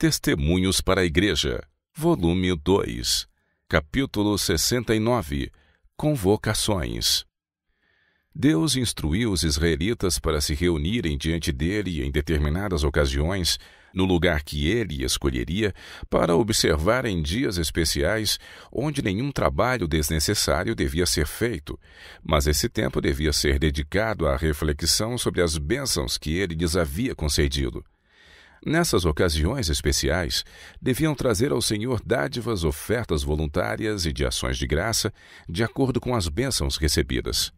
Testemunhos para a Igreja, volume 2, capítulo 69, Convocações. Deus instruiu os israelitas para se reunirem diante dele em determinadas ocasiões, no lugar que ele escolheria, para observar em dias especiais onde nenhum trabalho desnecessário devia ser feito, mas esse tempo devia ser dedicado à reflexão sobre as bênçãos que ele lhes havia concedido. Nessas ocasiões especiais, deviam trazer ao Senhor dádivas, ofertas voluntárias e de ações de graça, de acordo com as bênçãos recebidas.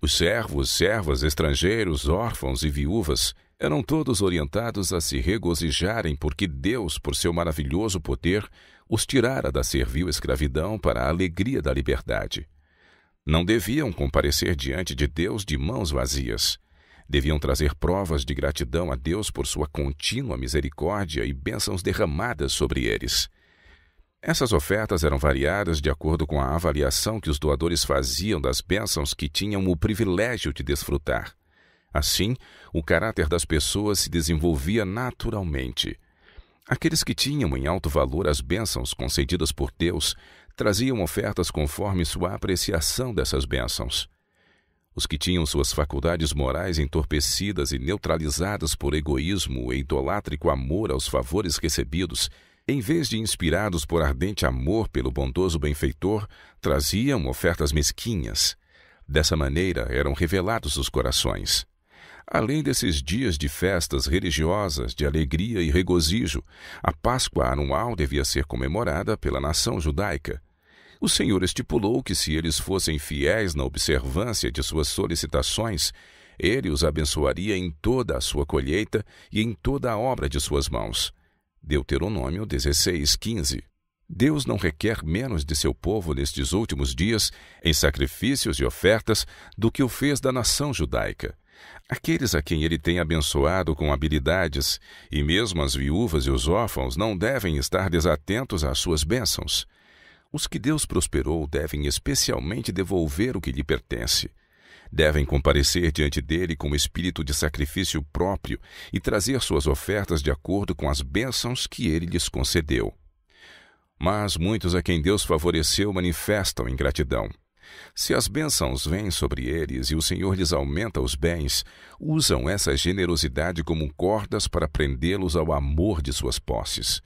Os servos, servas, estrangeiros, órfãos e viúvas eram todos orientados a se regozijarem porque Deus, por seu maravilhoso poder, os tirara da servil escravidão para a alegria da liberdade. Não deviam comparecer diante de Deus de mãos vazias. Deviam trazer provas de gratidão a Deus por sua contínua misericórdia e bênçãos derramadas sobre eles. Essas ofertas eram variadas de acordo com a avaliação que os doadores faziam das bênçãos que tinham o privilégio de desfrutar. Assim, o caráter das pessoas se desenvolvia naturalmente. Aqueles que tinham em alto valor as bênçãos concedidas por Deus traziam ofertas conforme sua apreciação dessas bênçãos. Os que tinham suas faculdades morais entorpecidas e neutralizadas por egoísmo e idolátrico amor aos favores recebidos, em vez de inspirados por ardente amor pelo bondoso benfeitor, traziam ofertas mesquinhas. Dessa maneira eram revelados os corações. Além desses dias de festas religiosas, de alegria e regozijo, a Páscoa anual devia ser comemorada pela nação judaica o Senhor estipulou que, se eles fossem fiéis na observância de suas solicitações, ele os abençoaria em toda a sua colheita e em toda a obra de suas mãos. Deuteronômio 16, 15. Deus não requer menos de seu povo nestes últimos dias, em sacrifícios e ofertas, do que o fez da nação judaica. Aqueles a quem ele tem abençoado com habilidades, e mesmo as viúvas e os órfãos, não devem estar desatentos às suas bênçãos. Os que Deus prosperou devem especialmente devolver o que lhe pertence. Devem comparecer diante dele com o espírito de sacrifício próprio e trazer suas ofertas de acordo com as bênçãos que ele lhes concedeu. Mas muitos a quem Deus favoreceu manifestam ingratidão. Se as bênçãos vêm sobre eles e o Senhor lhes aumenta os bens, usam essa generosidade como cordas para prendê-los ao amor de suas posses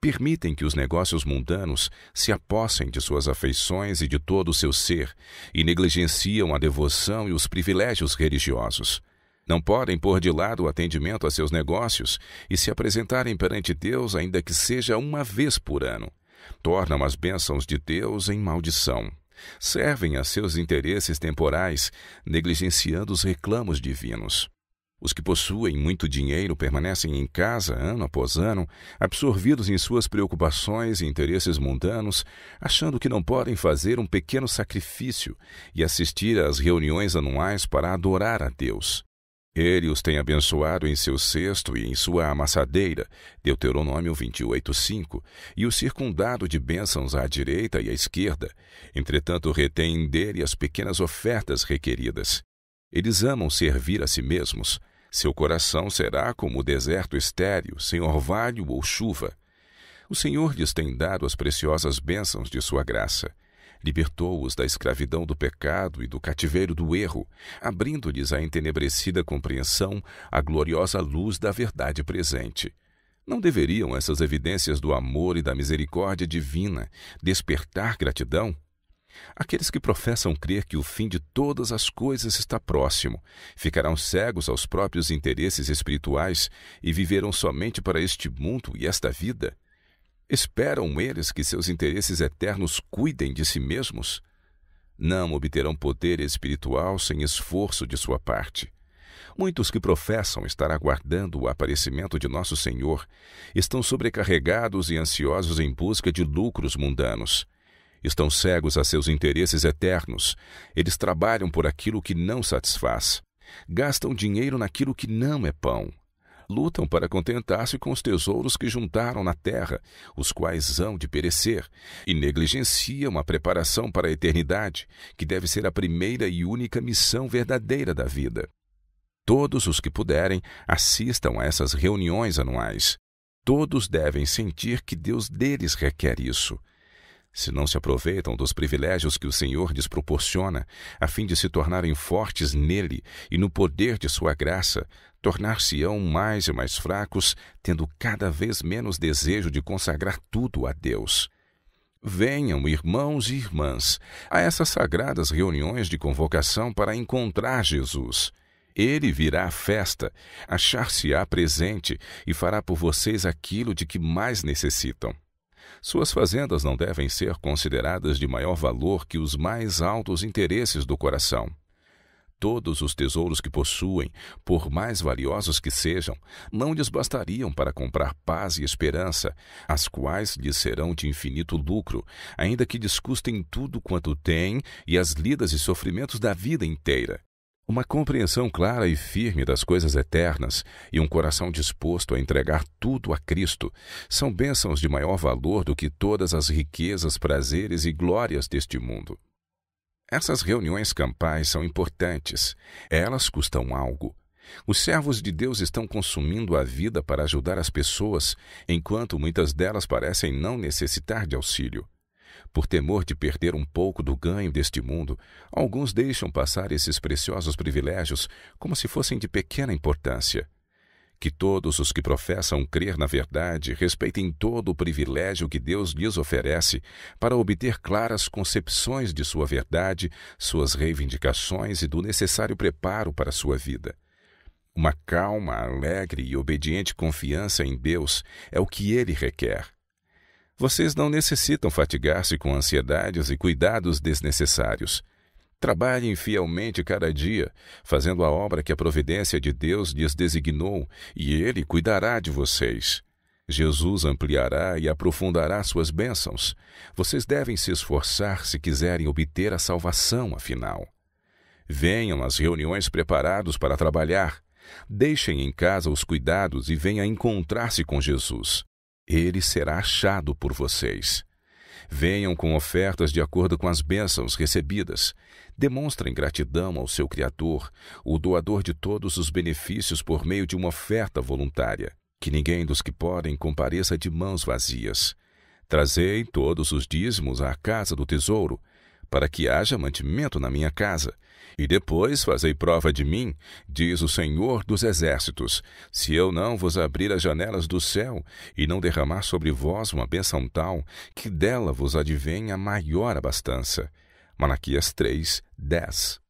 permitem que os negócios mundanos se apossem de suas afeições e de todo o seu ser e negligenciam a devoção e os privilégios religiosos. Não podem pôr de lado o atendimento a seus negócios e se apresentarem perante Deus, ainda que seja uma vez por ano. Tornam as bênçãos de Deus em maldição. Servem a seus interesses temporais, negligenciando os reclamos divinos. Os que possuem muito dinheiro permanecem em casa ano após ano, absorvidos em suas preocupações e interesses mundanos, achando que não podem fazer um pequeno sacrifício e assistir às reuniões anuais para adorar a Deus. Ele os tem abençoado em seu cesto e em sua amassadeira, Deuteronômio 28:5, e o circundado de bênçãos à direita e à esquerda. Entretanto, retém dele as pequenas ofertas requeridas. Eles amam servir a si mesmos, seu coração será como o deserto estéreo, sem orvalho ou chuva. O Senhor lhes tem dado as preciosas bênçãos de sua graça. Libertou-os da escravidão do pecado e do cativeiro do erro, abrindo-lhes a entenebrecida compreensão, a gloriosa luz da verdade presente. Não deveriam essas evidências do amor e da misericórdia divina despertar gratidão? Aqueles que professam crer que o fim de todas as coisas está próximo ficarão cegos aos próprios interesses espirituais e viverão somente para este mundo e esta vida. Esperam eles que seus interesses eternos cuidem de si mesmos? Não obterão poder espiritual sem esforço de sua parte. Muitos que professam estar aguardando o aparecimento de nosso Senhor estão sobrecarregados e ansiosos em busca de lucros mundanos Estão cegos a seus interesses eternos. Eles trabalham por aquilo que não satisfaz. Gastam dinheiro naquilo que não é pão. Lutam para contentar-se com os tesouros que juntaram na terra, os quais hão de perecer, e negligenciam a preparação para a eternidade, que deve ser a primeira e única missão verdadeira da vida. Todos os que puderem assistam a essas reuniões anuais. Todos devem sentir que Deus deles requer isso se não se aproveitam dos privilégios que o Senhor lhes proporciona, a fim de se tornarem fortes nele e no poder de sua graça, tornar-se-ão mais e mais fracos, tendo cada vez menos desejo de consagrar tudo a Deus. Venham, irmãos e irmãs, a essas sagradas reuniões de convocação para encontrar Jesus. Ele virá à festa, achar-se-á presente e fará por vocês aquilo de que mais necessitam. Suas fazendas não devem ser consideradas de maior valor que os mais altos interesses do coração. Todos os tesouros que possuem, por mais valiosos que sejam, não lhes bastariam para comprar paz e esperança, as quais lhes serão de infinito lucro, ainda que descustem tudo quanto têm e as lidas e sofrimentos da vida inteira. Uma compreensão clara e firme das coisas eternas e um coração disposto a entregar tudo a Cristo são bênçãos de maior valor do que todas as riquezas, prazeres e glórias deste mundo. Essas reuniões campais são importantes. Elas custam algo. Os servos de Deus estão consumindo a vida para ajudar as pessoas, enquanto muitas delas parecem não necessitar de auxílio. Por temor de perder um pouco do ganho deste mundo, alguns deixam passar esses preciosos privilégios como se fossem de pequena importância. Que todos os que professam crer na verdade respeitem todo o privilégio que Deus lhes oferece para obter claras concepções de sua verdade, suas reivindicações e do necessário preparo para sua vida. Uma calma, alegre e obediente confiança em Deus é o que ele requer. Vocês não necessitam fatigar-se com ansiedades e cuidados desnecessários. Trabalhem fielmente cada dia, fazendo a obra que a providência de Deus lhes designou, e Ele cuidará de vocês. Jesus ampliará e aprofundará suas bênçãos. Vocês devem se esforçar se quiserem obter a salvação, afinal. Venham às reuniões preparados para trabalhar. Deixem em casa os cuidados e venha encontrar-se com Jesus ele será achado por vocês. Venham com ofertas de acordo com as bênçãos recebidas. Demonstrem gratidão ao seu Criador, o doador de todos os benefícios por meio de uma oferta voluntária. Que ninguém dos que podem compareça de mãos vazias. Trazei todos os dízimos à casa do tesouro, para que haja mantimento na minha casa, e depois fazei prova de mim, diz o Senhor dos Exércitos, se eu não vos abrir as janelas do céu e não derramar sobre vós uma bênção tal que dela vos advenha maior abastança. Malaquias 3, 10.